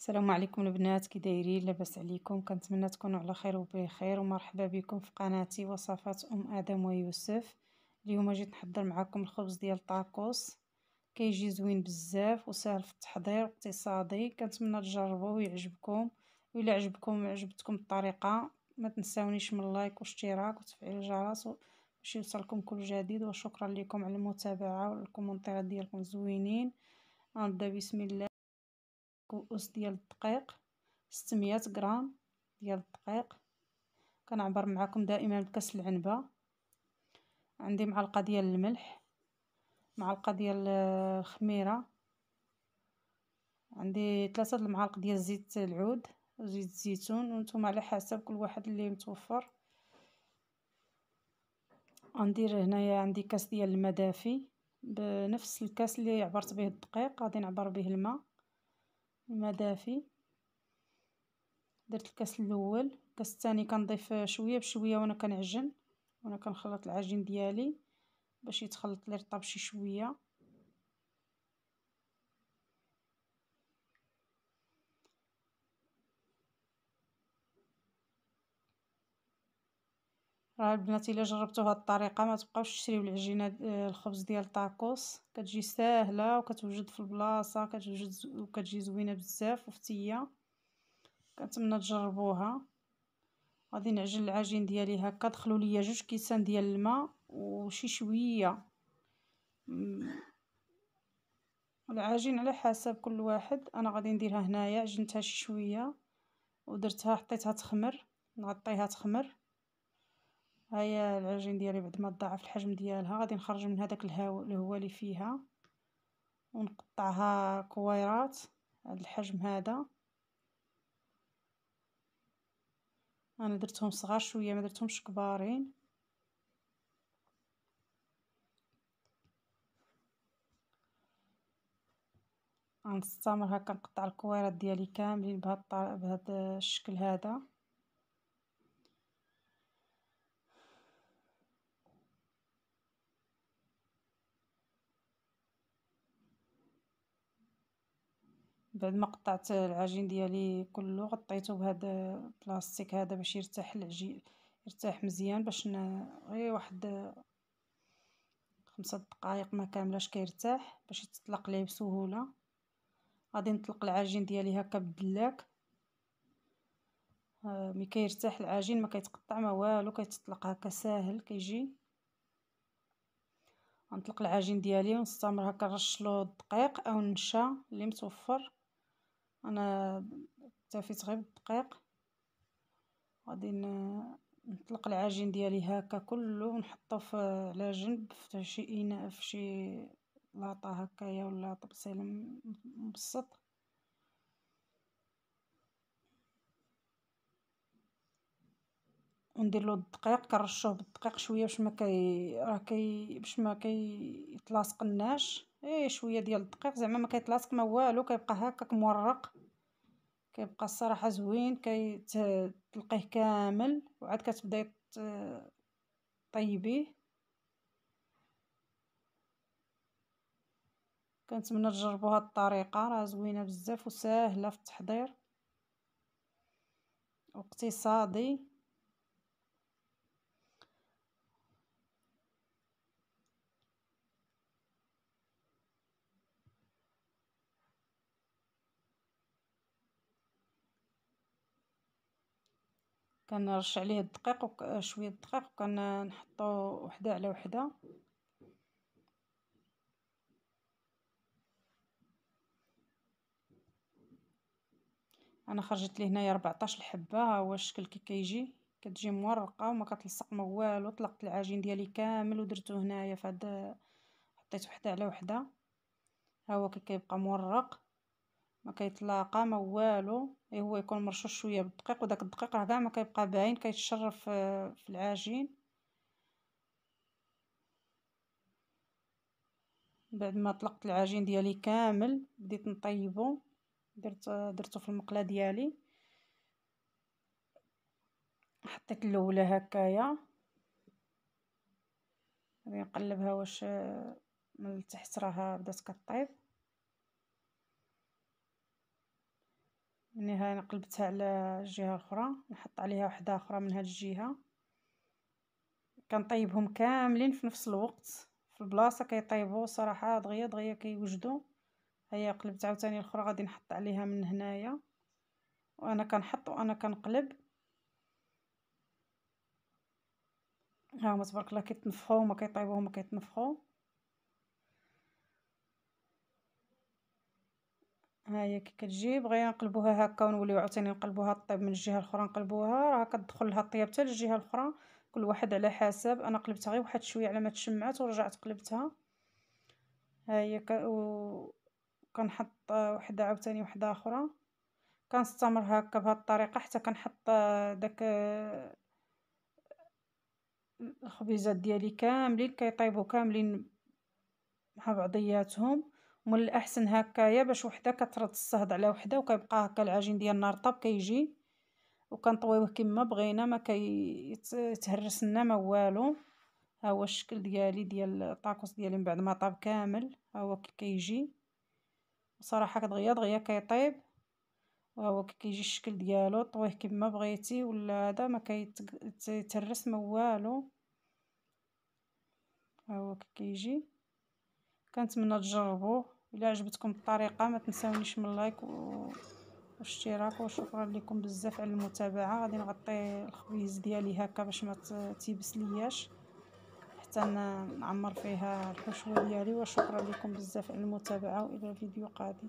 السلام عليكم البنات كي دايرين لاباس عليكم كنتمنى تكونوا على خير وبخير ومرحبا بكم في قناتي وصفات ام ادم ويوسف اليوم جيت نحضر معكم الخبز ديال الطاكوس كيجي زوين بزاف وسهل في التحضير واقتصادي كنتمنى تجربوه ويعجبكم ولا عجبكم عجبتكم الطريقه ما تنساونيش من لايك واشتراك وتفعيل الجرس باش يوصلكم كل جديد وشكرا لكم على المتابعه والكومنتات ديالكم زوينين غنبدا بسم الله كؤوس ديال الدقيق ستمية غرام ديال الدقيق كنعبر معكم دائما بكاس العنبه عندي معلقه ديال الملح معلقه ديال الخميره آه، عندي ثلاثة المعالق ديال زيت العود وزيت الزيتون وانتم على حسب كل واحد اللي متوفر غندير هنايا عندي كاس ديال الماء دافي بنفس الكاس اللي عبرت به الدقيق غادي نعبر به الماء المدافي درت الكاس الاول الكاس الثاني كنضيف شويه بشويه وانا كنعجن وانا كنخلط العجين ديالي باش يتخلط لي رطب شي شويه راه البنات الا جربتوا هاد الطريقه ما تبقاوش تشريو العجينه آه، الخبز ديال الطاكوس كتجي ساهله وكتوجد في البلاصه كتوجد وكتجي زوينه بزاف وفتيه كنتمنى تجربوها غادي نعجن العجين ديالي هكا دخلوا ليا جوج كيسان ديال الماء وشي شويه العجين على حسب كل واحد انا غادي نديرها هنايا عجنتها شي شويه ودرتها حطيتها تخمر نغطيها تخمر هيا العجين ديالي بعد ما تضاعف الحجم ديالها غادي نخرج من هذاك الهواء الهواء اللي فيها ونقطعها كويرات هذا الحجم هذا انا درتهم صغار شويه ما درتهمش كبارين غنستمر هكا نقطع الكويرات ديالي كاملين بهاد بهاد الشكل هذا بعد ما قطعت العجين ديالي كله غطيته بهذا البلاستيك هذا باش يرتاح العجين يرتاح مزيان باش غير واحد خمسة دقائق ما كاملاش كيرتاح باش يتطلق ليه بسهوله غادي نطلق العجين ديالي هكا بالدلاك آه، ملي كيرتاح العجين ما كيتقطع ما والو كيتطلق هكا ساهل كيجي غنطلق العجين ديالي ونستمر هكا نرش له الدقيق او النشا اللي متوفر أنا اكتفيت غير بالدقيق، غادي نطلق العجين ديالي هاكا كلو ونحطو على جنب في شي إناء في شي لاطا هكايا ولا طبسيل مبسط، ونديرلو الدقيق كنرشوه بالدقيق شوية باش مكي- راه كي- باش مكيتلاصقناش. ايه شويه ديال الدقيق زعما ما كيتلاصق ما والو كيبقى هكاك مورق كيبقى الصراحه زوين كيتلقيه كامل وعاد كتبداي طيبيه كنتمنى تجربوا هاد الطريقه راه زوينه بزاف وسهله في التحضير واقتصادي كنرش عليه الدقيق وك... آه، شويه الدقيق وكنحطو وحده على وحده انا خرجت لي هنايا 14 حبه ها هو الشكل كي كيجي كتجي مورقه وما كتلصق ما والو طلقت العجين ديالي كامل ودرتو هنايا فهاد حطيت وحده على وحده ها هو كي كيبقى مورق ما ما والو اي هو يكون مرشوش شويه بالدقيق وداك الدقيق راه كاع ما كيبقى باين كيتشرف آه، في العجين بعد ما طلقت العجين ديالي كامل بديت نطيبو درت آه، درتو في المقله ديالي حطيت الاولى هكايا غادي نقلبها واش آه، من التحت راها بدات كطيب منها قلبتها على الجهه الاخرى نحط عليها وحده اخرى من هاد الجهه كنطيبهم كاملين في نفس الوقت في البلاصه كيطيبوا صراحه دغيا دغيا كيوجدوا هيا قلبت عاوتاني الاخرى غادي نحط عليها من هنايا وانا كنحط وانا كنقلب ها هما تبارك الله كيتنفخوا هما كيطيبوا هما كيتنفخوا ها هي كي كتجي بغينا نقلبوها هكا ونوليو عاوتاني نقلبوها طيب من الجهه الاخرى نقلبوها راه كتدخل لها الطياب حتى للجهه الاخرى كل واحد على حسب انا قلبتها غير واحد شويه على ما تشمعت ورجعت قلبتها ها هي ك... و... كنحط وحده عاوتاني وحده اخرى كنستمر هكا بهاد الطريقه حتى كنحط داك الخبيزات ديالي كاملين كيطيبوا كاملين مع بعضياتهم من الاحسن هكايا باش وحده كترد الصهد على وحده وكيبقى هكا العجين ديالنا رطب كيجي وكنطويوه كما بغينا ما كيتهرس لنا ما والو ها هو الشكل ديالي ديال الطاكوس ديالي من بعد ما طاب كامل ها هو كي كيجي صراحه كدغيا دغيا كيطيب ها هو كي كيجي الشكل ديالو طويه كما بغيتي ولا هذا ما كيتهرس ما والو ها هو كي كيجي كنتمنى تجربوه الى عجبتكم الطريقه ما تنساونيش من لايك و... والاشتراك وشكرا لكم بزاف على المتابعه غادي نغطي الخبيز ديالي هكا باش ما تيبس لياش حتى نعمر فيها الحشوه ديالي وشكرا لكم بزاف على المتابعه والى فيديو قادم